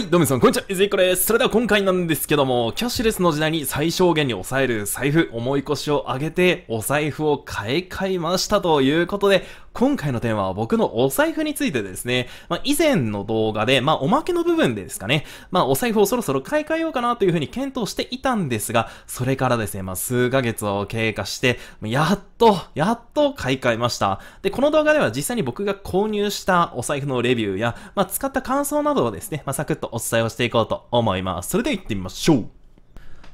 はい、どうも皆さん、こんにちは。いずいこです。それでは今回なんですけども、キャッシュレスの時代に最小限に抑える財布、重い腰を上げて、お財布を買い替えましたということで、今回のテーマは僕のお財布についてですね、まあ、以前の動画で、まあ、おまけの部分でですかね、まあ、お財布をそろそろ買い替えようかなというふうに検討していたんですが、それからですね、まあ、数ヶ月を経過して、やっと、やっと買い替えました。で、この動画では実際に僕が購入したお財布のレビューや、まあ、使った感想などをですね、まあ、サクッとお伝えをしていこうと思います。それでは行ってみましょう。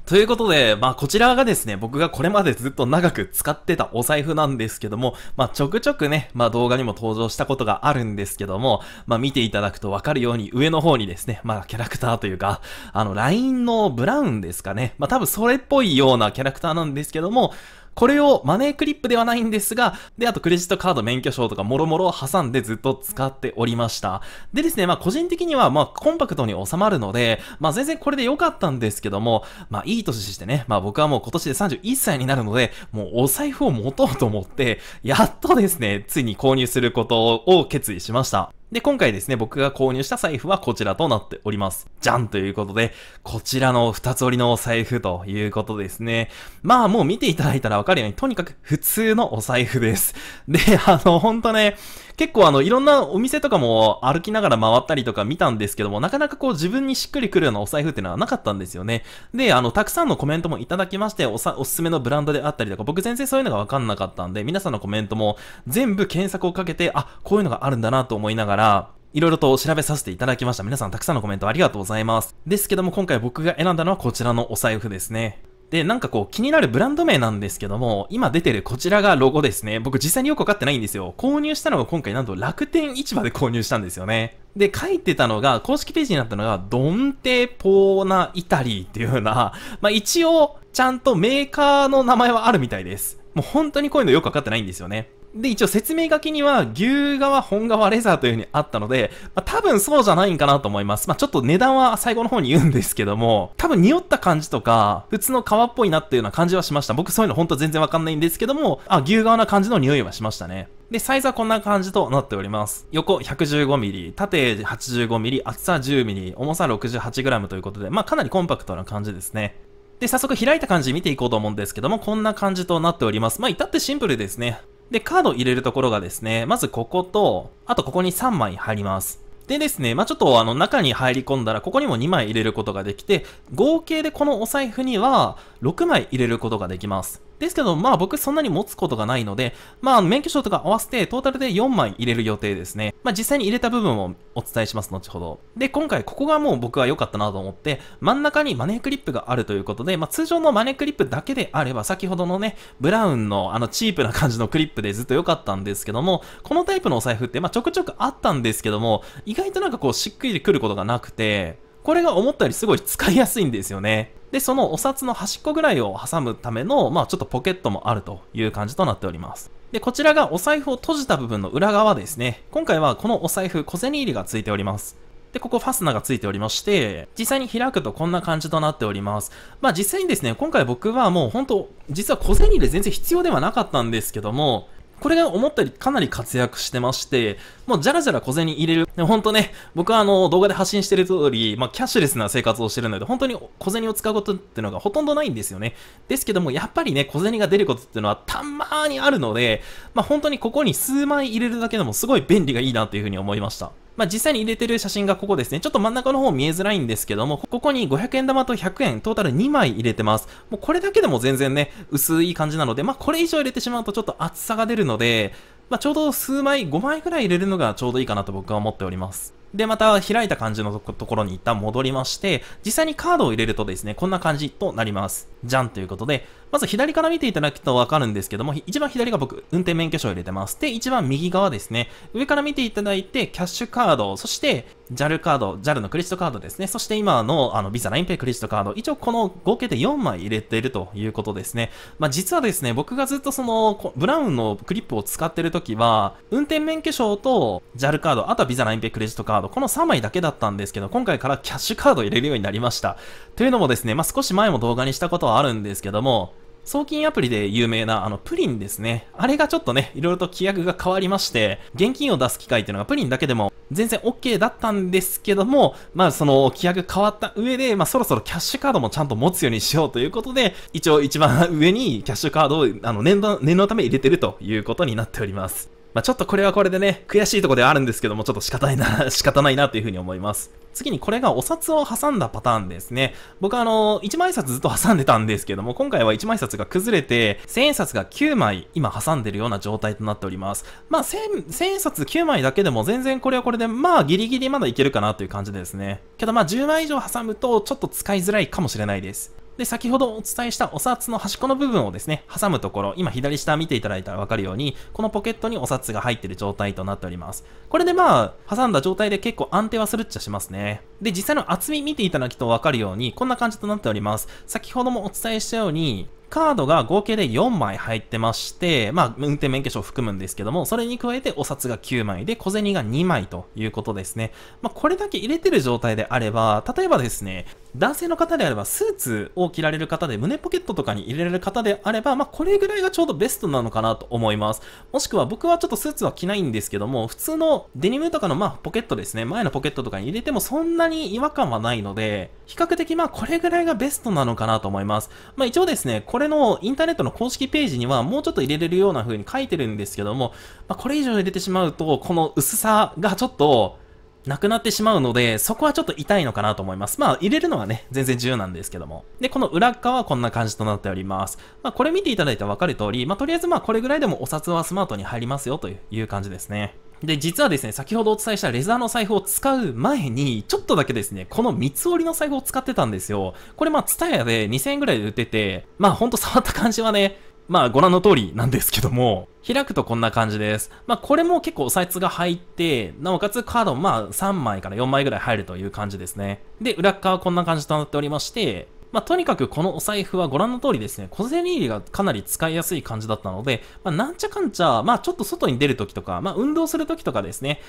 ということで、まあこちらがですね、僕がこれまでずっと長く使ってたお財布なんですけども、まあちょくちょくね、まあ動画にも登場したことがあるんですけども、まあ見ていただくとわかるように上の方にですね、まあキャラクターというか、あの LINE のブラウンですかね、まあ多分それっぽいようなキャラクターなんですけども、これをマネークリップではないんですが、で、あとクレジットカード免許証とかもろもろを挟んでずっと使っておりました。でですね、まあ個人的にはまあコンパクトに収まるので、まあ全然これで良かったんですけども、まあいい年してね、まあ僕はもう今年で31歳になるので、もうお財布を持とうと思って、やっとですね、ついに購入することを決意しました。で、今回ですね、僕が購入した財布はこちらとなっております。じゃんということで、こちらの二つ折りのお財布ということですね。まあもう見ていただいたらわかるように、とにかく普通のお財布です。で、あの、ほんとね、結構あの、いろんなお店とかも歩きながら回ったりとか見たんですけども、なかなかこう自分にしっくりくるようなお財布っていうのはなかったんですよね。で、あの、たくさんのコメントもいただきまして、おさ、おすすめのブランドであったりとか、僕全然そういうのがわかんなかったんで、皆さんのコメントも全部検索をかけて、あ、こういうのがあるんだなと思いながら、いろいろと調べさせていただきました。皆さんたくさんのコメントありがとうございます。ですけども今回僕が選んだのはこちらのお財布ですね。で、なんかこう気になるブランド名なんですけども、今出てるこちらがロゴですね。僕実際によくわかってないんですよ。購入したのが今回なんと楽天市場で購入したんですよね。で、書いてたのが、公式ページになったのが、ドンテポーナイタリーっていうような、まあ一応、ちゃんとメーカーの名前はあるみたいです。もう本当にこういうのよくわかってないんですよね。で、一応説明書きには、牛革、本革、レザーという風にあったので、まあ、多分そうじゃないんかなと思います。まあ、ちょっと値段は最後の方に言うんですけども、多分匂った感じとか、普通の革っぽいなっていうような感じはしました。僕そういうの本当全然わかんないんですけども、あ、牛革な感じの匂いはしましたね。で、サイズはこんな感じとなっております。横 115mm、縦 85mm、厚さ 10mm、重さ 68g ということで、まあ、かなりコンパクトな感じですね。で、早速開いた感じ見ていこうと思うんですけども、こんな感じとなっております。まあ、至ってシンプルですね。で、カード入れるところがですね、まずここと、あとここに3枚入ります。でですね、まあ、ちょっとあの中に入り込んだら、ここにも2枚入れることができて、合計でこのお財布には6枚入れることができます。ですけど、まあ僕そんなに持つことがないので、まあ免許証とか合わせてトータルで4枚入れる予定ですね。まあ実際に入れた部分をお伝えします、後ほど。で、今回ここがもう僕は良かったなと思って、真ん中にマネークリップがあるということで、まあ通常のマネークリップだけであれば、先ほどのね、ブラウンのあのチープな感じのクリップでずっと良かったんですけども、このタイプのお財布ってまあちょくちょくあったんですけども、意外となんかこうしっくりくることがなくて、これが思ったよりすごい使いやすいんですよね。で、そのお札の端っこぐらいを挟むための、まあちょっとポケットもあるという感じとなっております。で、こちらがお財布を閉じた部分の裏側ですね。今回はこのお財布、小銭入りがついております。で、ここファスナーがついておりまして、実際に開くとこんな感じとなっております。まあ実際にですね、今回僕はもう本当、実は小銭入れ全然必要ではなかったんですけども、これが思ったよりかなり活躍してまして、もうじゃらじゃら小銭入れる。でもほんとね、僕はあの動画で発信してる通り、まあキャッシュレスな生活をしてるので、本当に小銭を使うことってのがほとんどないんですよね。ですけども、やっぱりね、小銭が出ることっていうのはたまーにあるので、まあ本当にここに数枚入れるだけでもすごい便利がいいなっていうふうに思いました。まあ、実際に入れてる写真がここですね。ちょっと真ん中の方見えづらいんですけども、ここに500円玉と100円、トータル2枚入れてます。もうこれだけでも全然ね、薄い感じなので、まあ、これ以上入れてしまうとちょっと厚さが出るので、まあ、ちょうど数枚、5枚ぐらい入れるのがちょうどいいかなと僕は思っております。で、また開いた感じのところに一旦戻りまして、実際にカードを入れるとですね、こんな感じとなります。じゃんということで、まず左から見ていただくとわかるんですけども、一番左が僕、運転免許証を入れてます。で、一番右側ですね、上から見ていただいて、キャッシュカード、そして JAL カード、JAL のクレジットカードですね、そして今のあの Visa、LINEPay クレジットカード、一応この合計で4枚入れているということですね。まあ、実はですね、僕がずっとその、ブラウンのクリップを使ってる時は、運転免許証と JAL カード、あとは Visa、LINEPay クレジットカード、この3枚だけだったんですけど、今回からキャッシュカードを入れるようになりました。というのもですね、まあ、少し前も動画にしたことはあるんですけども、送金アプリで有名なあのプリンですね。あれがちょっとね、いろいろと規約が変わりまして、現金を出す機会っていうのがプリンだけでも全然 OK だったんですけども、まあその規約変わった上で、まあそろそろキャッシュカードもちゃんと持つようにしようということで、一応一番上にキャッシュカードをあの念の念のため入れてるということになっております。まあ、ちょっとこれはこれでね、悔しいとこではあるんですけども、ちょっと仕方ないな、仕方ないなというふうに思います。次にこれがお札を挟んだパターンですね。僕あの、1枚札ずっと挟んでたんですけども、今回は1枚札が崩れて、1000円札が9枚今挟んでるような状態となっております。まあ1000、1000円札9枚だけでも全然これはこれで、まあギリギリまだいけるかなという感じですね。けどまあ10枚以上挟むと、ちょっと使いづらいかもしれないです。で、先ほどお伝えしたお札の端っこの部分をですね、挟むところ、今左下見ていただいたらわかるように、このポケットにお札が入ってる状態となっております。これでまあ、挟んだ状態で結構安定はするっちゃしますね。で、実際の厚み見ていただくとわかるように、こんな感じとなっております。先ほどもお伝えしたように、カードが合計で4枚入ってまして、まあ、運転免許証を含むんですけども、それに加えてお札が9枚で、小銭が2枚ということですね。まあ、これだけ入れてる状態であれば、例えばですね、男性の方であれば、スーツを着られる方で、胸ポケットとかに入れられる方であれば、まあ、これぐらいがちょうどベストなのかなと思います。もしくは、僕はちょっとスーツは着ないんですけども、普通のデニムとかの、まあ、ポケットですね、前のポケットとかに入れてもそんなに違和感はないので、比較的、まあ、これぐらいがベストなのかなと思います。まあ、一応ですね、これのインターネットの公式ページにはもうちょっと入れれるような風に書いてるんですけども、まあ、これ以上入れてしまうと、この薄さがちょっと、なくなってしまうので、そこはちょっと痛いのかなと思います。まあ、入れるのはね、全然自由なんですけども。で、この裏側はこんな感じとなっております。まあ、これ見ていただいてわかる通り、まあ、とりあえずまあ、これぐらいでもお札はスマートに入りますよという感じですね。で、実はですね、先ほどお伝えしたレザーの財布を使う前に、ちょっとだけですね、この三つ折りの財布を使ってたんですよ。これまあ、ツタヤで2000円ぐらいで売ってて、まあほんと触った感じはね、まあご覧の通りなんですけども、開くとこんな感じです。まあこれも結構お札が入って、なおかつカードもまあ3枚から4枚ぐらい入るという感じですね。で、裏側こんな感じとなっておりまして、まあ、とにかくこのお財布はご覧の通りですね、小銭入れがかなり使いやすい感じだったので、まあ、なんちゃかんちゃ、まあ、ちょっと外に出るときとか、まあ、運動するときとかですね、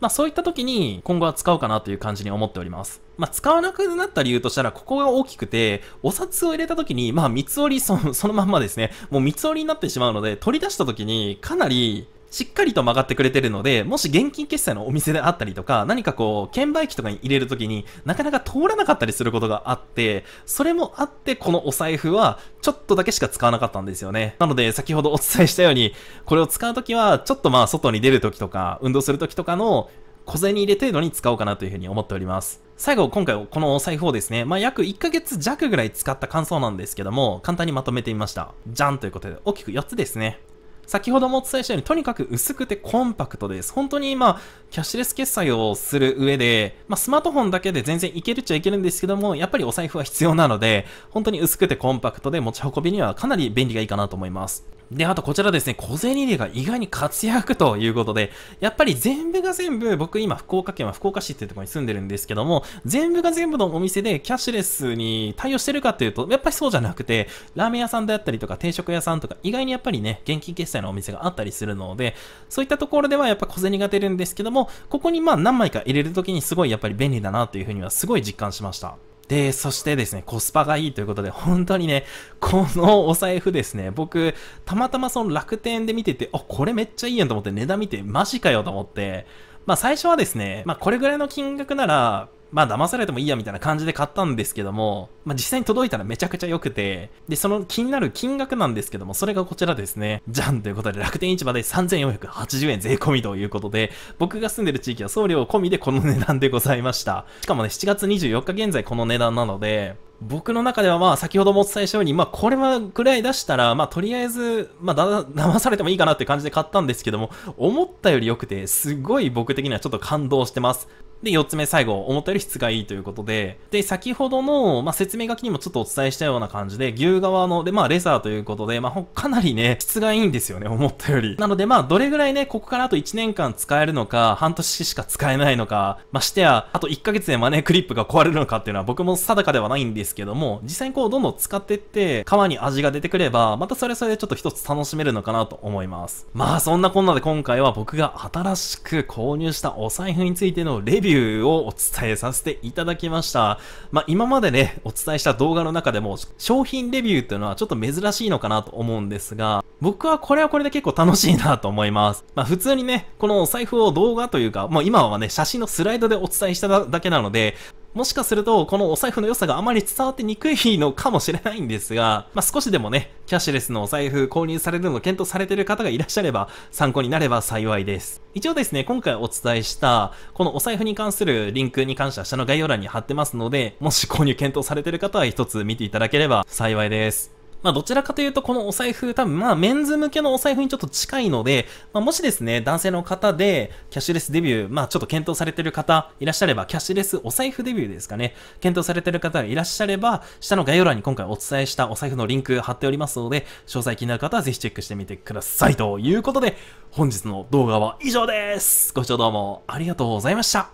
まあそういった時に今後は使おうかなという感じに思っております。まあ使わなくなった理由としたらここが大きくて、お札を入れた時に、まあ三つ折りそのまんまですね、もう三つ折りになってしまうので、取り出した時にかなりしっかりと曲がってくれてるので、もし現金決済のお店であったりとか、何かこう、券売機とかに入れるときになかなか通らなかったりすることがあって、それもあって、このお財布はちょっとだけしか使わなかったんですよね。なので、先ほどお伝えしたように、これを使うときは、ちょっとまあ、外に出るときとか、運動するときとかの小銭入れ程度に使おうかなというふうに思っております。最後、今回このお財布をですね、まあ、約1ヶ月弱ぐらい使った感想なんですけども、簡単にまとめてみました。じゃんということで、大きく4つですね。先ほどもお伝えしたように、とにかく薄くてコンパクトです。本当に今、キャッシュレス決済をする上で、まあ、スマートフォンだけで全然いけるっちゃいけるんですけども、やっぱりお財布は必要なので、本当に薄くてコンパクトで持ち運びにはかなり便利がいいかなと思います。で、あとこちらですね、小銭入れが意外に活躍ということで、やっぱり全部が全部、僕今福岡県は福岡市ってところに住んでるんですけども、全部が全部のお店でキャッシュレスに対応してるかっていうと、やっぱりそうじゃなくて、ラーメン屋さんであったりとか定食屋さんとか、意外にやっぱりね、現金決済のお店があったりするので、そういったところではやっぱ小銭が出るんですけども、ここにまあ何枚か入れるときにすごいやっぱり便利だなというふうにはすごい実感しました。で、そしてですね、コスパがいいということで、本当にね、このお財布ですね、僕、たまたまその楽天で見てて、あ、これめっちゃいいやんと思って、値段見て、マジかよと思って、まあ最初はですね、まあこれぐらいの金額なら、まあ騙されてもいいやみたいな感じで買ったんですけども、まあ実際に届いたらめちゃくちゃ良くて、で、その気になる金額なんですけども、それがこちらですね。じゃんということで楽天市場で3480円税込みということで、僕が住んでる地域は送料込みでこの値段でございました。しかもね、7月24日現在この値段なので、僕の中ではまあ先ほどもお伝えしたように、まあこれはぐらい出したら、まあとりあえず、まあだ、騙されてもいいかなって感じで買ったんですけども、思ったより良くて、すごい僕的にはちょっと感動してます。で、4つ目、最後、思ったより質がいいということで、で、先ほどの、まあ、説明書きにもちょっとお伝えしたような感じで、牛側の、で、まあ、レザーということで、まあ、かなりね、質がいいんですよね、思ったより。なので、まあ、どれぐらいね、ここからあと1年間使えるのか、半年しか使えないのか、まあ、してや、あと1ヶ月でマネークリップが壊れるのかっていうのは、僕も定かではないんですけども、実際にこう、どんどん使ってって、皮に味が出てくれば、またそれそれでちょっと一つ楽しめるのかなと思います。まあ、そんなこんなで今回は僕が新しく購入したお財布についてのレビュービューをお伝えさせていただきました。まあ、今までね、お伝えした動画の中でも、商品レビューっていうのはちょっと珍しいのかなと思うんですが、僕はこれはこれで結構楽しいなと思います。まあ、普通にね、このお財布を動画というか、もう今はね、写真のスライドでお伝えしただけなので、もしかすると、このお財布の良さがあまり伝わってにくいのかもしれないんですが、まあ、少しでもね、キャッシュレスのお財布購入されるのを検討されている方がいらっしゃれば、参考になれば幸いです。一応ですね、今回お伝えした、このお財布に関するリンクに関しては下の概要欄に貼ってますので、もし購入検討されている方は一つ見ていただければ幸いです。まあ、どちらかというと、このお財布、多分まあ、メンズ向けのお財布にちょっと近いので、まあ、もしですね、男性の方で、キャッシュレスデビュー、まあ、ちょっと検討されてる方いらっしゃれば、キャッシュレスお財布デビューですかね、検討されてる方いらっしゃれば、下の概要欄に今回お伝えしたお財布のリンク貼っておりますので、詳細気になる方はぜひチェックしてみてください。ということで、本日の動画は以上です。ご視聴どうもありがとうございました。